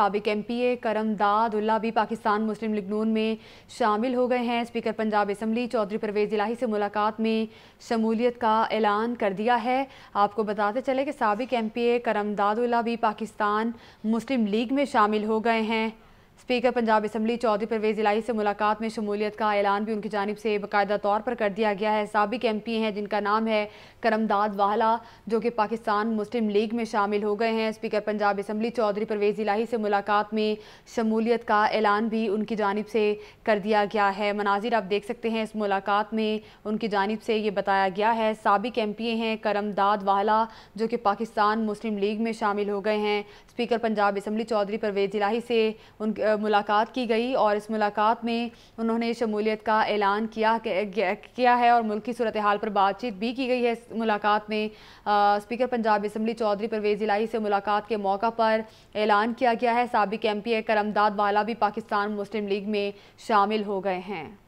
सबक M P A करम दादुल्ला भी पाकिस्तान मुस्लिम लीग नून में शामिल हो गए हैं स्पीकर पंजाब असम्बली चौधरी परवेज इलाही से मुलाकात में शमूलियत का ऐलान कर दिया है आपको बताते चले कि सबक एम पी ए करम दादुल्ला भी पाकिस्तान मुस्लिम लीग में शामिल हो गए हैं स्पीकर पंजाब असम्बली चौधरी परवेज इलाही से मुलाकात में शमूलियत का ऐलान भी उनकी जानब से बाकायदा तौर पर कर दिया गया है सबक एम पी हैं जिनका नाम है करमदाद वाहला जो कि पाकिस्तान मुस्लिम लीग में शामिल हो गए हैं स्पीकर पंजाब असम्बली चौधरी परवेज इलाही से मुलाकात में शमूलियत का ऐलान भी उनकी जानब से कर दिया गया है मनाजिर आप देख सकते हैं इस मुलाकात में उनकी जानब से ये बताया गया है सबक एम पी हैं करमदाद वाहला जो कि पाकिस्तान मुस्लिम लीग में शामिल हो गए हैं स्पीकर पंजाब इसम्बली चौधरी परवेज इलाही से उन मुलाकात की गई और इस मुलाकात में उन्होंने शमूलियत का ऐलान किया किया है और मुल्क की सूरत हाल पर बातचीत भी की गई है इस मुलाकात में आ, स्पीकर पंजाब इसम्बली चौधरी परवेज़ इलाही से मुलाकात के मौका पर ऐलान किया गया है सबक एम पी ए करमदाद वाला भी पाकिस्तान मुस्लिम लीग में शामिल हो गए हैं